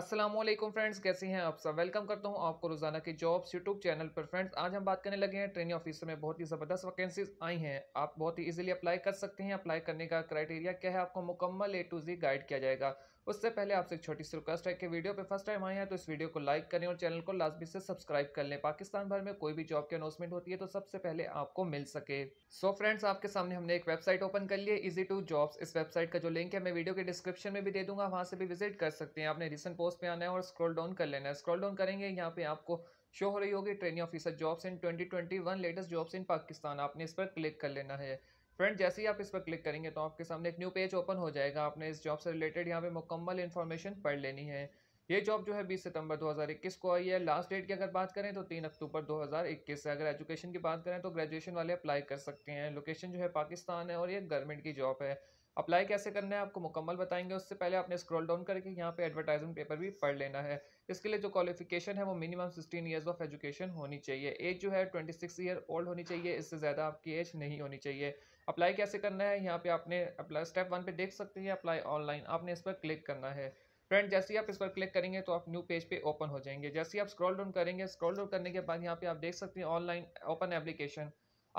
Aslam friends कैसे हैं आप सब वेलकम करता हूं आपको रोज़ाना के जॉब्स यूट्यूब चैनल पर फ्रेंड्स आज हम बात करने लगे हैं ट्रेनिंग ऑफिसर में बहुत ही ज़बरदस्त वैकेंसीज आई हैं आप बहुत ही इजीली अप्लाई कर सकते हैं अप्लाई करने का क्राइटेरिया क्या है आपको मुकम्मल ए टू जी गाइड किया जाएगा उससे पहले आपसे एक छोटी सी रिक्वेस्ट है कि वीडियो पर फर्स्ट टाइम आए हैं तो इस वीडियो को लाइक करें और चैनल को लाजमी से सब्सक्राइब कर लें पाकिस्तान भर में कोई भी जॉब की अनाउंसमेंट होती है तो सबसे पहले आपको मिल सके सो so फ्रेंड्स आपके सामने हमने एक वेबसाइट ओपन कर ली इजी टू जॉब्स इस वेबसाइट का जो लिंक है मैं वीडियो के डिस्क्रिप्शन में भी दे दूंगा वहाँ से भी विजिट कर सकते हैं आपने रिसेंट पोस्ट पे आना है और स्क्रॉल डाउन कर लेना है स्क्रॉल डाउन करेंगे यहाँ पे आपको शो हो रही होगी training officer jobs in 2021 latest jobs in Pakistan आपने इस पर क्लिक कर लेना है फ्रेंड जैसे ही आप इस पर क्लिक करेंगे तो आपके सामने एक न्यू पेज ओपन हो जाएगा आपने इस जॉब से रिलेटेड यहाँ पे मुकम्मल इन्फॉर्मेशन पढ़ लेनी है ये जॉब जो है बीस सितंबर 2021 को आई है लास्ट डेट की अगर बात करें तो तीन अक्टूबर 2021 से अगर एजुकेशन की बात करें तो ग्रेजुएशन वाले अप्लाई कर सकते हैं लोकेशन जो है पाकिस्तान है और ये गवर्नमेंट की जॉब है अप्लाई कैसे करना है आपको मुकम्मल बताएंगे उससे पहले आपने स्क्रॉल डाउन करके यहाँ पे एडवर्टाइजमेंट पेपर भी पढ़ लेना है इसके लिए जो क्वालिफिकेशन है वो minimum sixteen years of education होनी चाहिए एज जो है ट्वेंटी सिक्स ईयर ओल्ड होनी चाहिए इससे ज़्यादा आपकी एज नहीं होनी चाहिए अप्लाई कैसे करना है यहाँ पे आपने अप्लाई स्टेप वन पे देख सकते हैं अप्लाई ऑनलाइन आपने इस पर क्लिक करना है फ्रेंड जैसे ही आप इस पर क्लिक करेंगे तो आप न्यू पेज पे ओपन हो जाएंगे जैसे ही आप स्क्रॉल डाउन करेंगे स्क्रॉल डाउन करने के बाद यहाँ पे आप देख सकते हैं ऑनलाइन ओपन एप्लीकेशन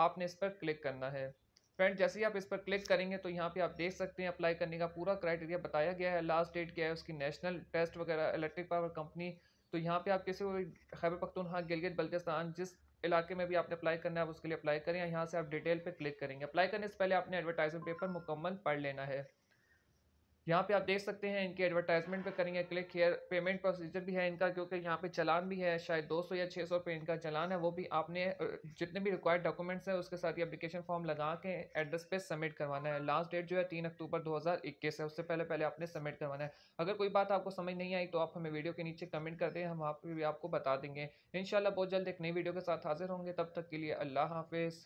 आपने इस पर क्लिक करना है फ्रेंड जैसे ही आप इस पर क्लिक करेंगे तो यहाँ पे आप देख सकते हैं अप्लाई करने का पूरा क्राइटेरिया बताया गया है लास्ट डेट क्या है उसकी नेशनल टेस्ट वगैरह इलेक्ट्रिक पावर कंपनी तो यहाँ पे आप किसी को खैबर पख्तूनहा गिलगित बल्तिस्तान जिस इलाके में भी आपने अप्लाई करना है आप उसके लिए अप्लाई करें यहाँ से आप डिटेल पर क्लिक करेंगे अप्लाई करने से पहले आपने एडवर्टाइजमेंट पेपर मुकम्मल पढ़ लेना है यहाँ पे आप देख सकते हैं इनके एडवर्टाइजमेंट पे करेंगे क्लिक हेयर पेमेंट प्रोसीजर भी है इनका क्योंकि यहाँ पे चलान भी है शायद 200 या 600 सौ पे इनका चलान है वो भी आपने जितने भी रिक्वायर्ड डॉक्यूमेंट्स हैं उसके साथ ही एप्लीकेशन फॉर्म लगा के एड्रेस पे सबमिट करवाना है लास्ट डेट जो है तीन अक्टूबर दो है उससे पहले पहले आपने सबमिट करवाना है अगर कोई बात आपको समझ नहीं आई तो आप हमें वीडियो के नीचे कमेंट कर दें हम आप भी आपको बता देंगे इन बहुत जल्द एक नई वीडियो के साथ हाजिर होंगे तब तक के लिए अल्लाह हाफिज़